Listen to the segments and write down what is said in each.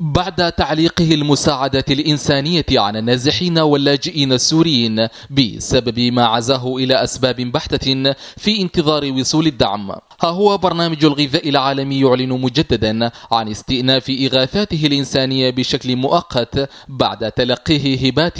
بعد تعليقه المساعدة الإنسانية عن النازحين واللاجئين السوريين بسبب ما عزاه إلى أسباب بحتة في انتظار وصول الدعم ها هو برنامج الغذاء العالمي يعلن مجددا عن استئناف إغاثاته الإنسانية بشكل مؤقت بعد تلقيه هبات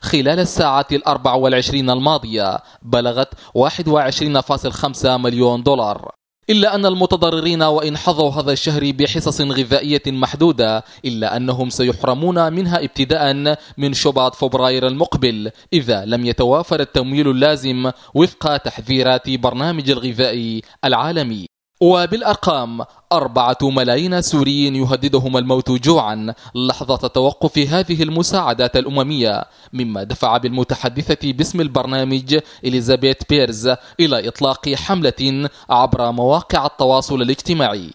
خلال الساعة الأربع والعشرين الماضية بلغت 21.5 مليون دولار إلا أن المتضررين وإن حظوا هذا الشهر بحصص غذائية محدودة إلا أنهم سيحرمون منها ابتداء من شباط فبراير المقبل إذا لم يتوافر التمويل اللازم وفق تحذيرات برنامج الغذاء العالمي وبالأرقام أربعة ملايين سوري يهددهم الموت جوعا لحظة توقف هذه المساعدات الأممية مما دفع بالمتحدثة باسم البرنامج إليزابيث بيرز إلى إطلاق حملة عبر مواقع التواصل الاجتماعي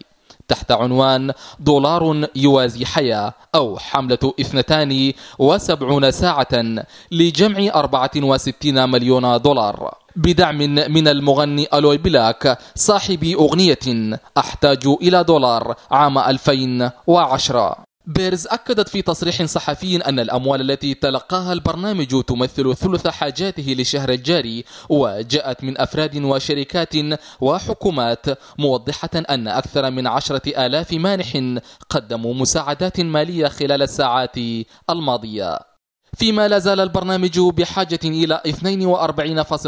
تحت عنوان دولار يوازي حياة أو حملة 72 ساعة لجمع 64 مليون دولار بدعم من المغني ألوي بلاك صاحب أغنية أحتاج إلى دولار عام 2010 بيرز أكدت في تصريح صحفي أن الأموال التي تلقاها البرنامج تمثل ثلث حاجاته للشهر الجاري وجاءت من أفراد وشركات وحكومات موضحة أن أكثر من عشرة آلاف مانح قدموا مساعدات مالية خلال الساعات الماضية فيما لا زال البرنامج بحاجة إلى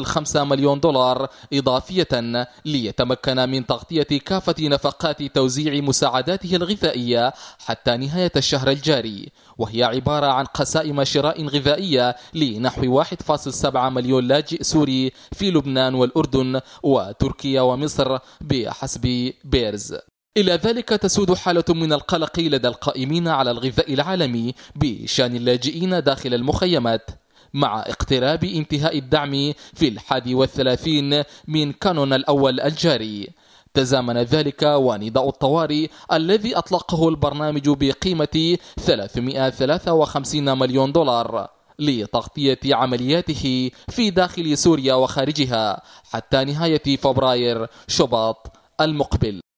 42.5 مليون دولار إضافية ليتمكن من تغطية كافة نفقات توزيع مساعداته الغذائية حتى نهاية الشهر الجاري وهي عبارة عن قسائم شراء غذائية لنحو 1.7 مليون لاجئ سوري في لبنان والأردن وتركيا ومصر بحسب بيرز إلى ذلك تسود حالة من القلق لدى القائمين على الغذاء العالمي بشأن اللاجئين داخل المخيمات مع اقتراب انتهاء الدعم في الحادي والثلاثين من كانون الأول الجاري تزامن ذلك ونداء الطوارئ الذي أطلقه البرنامج بقيمة 353 مليون دولار لتغطية عملياته في داخل سوريا وخارجها حتى نهاية فبراير شباط المقبل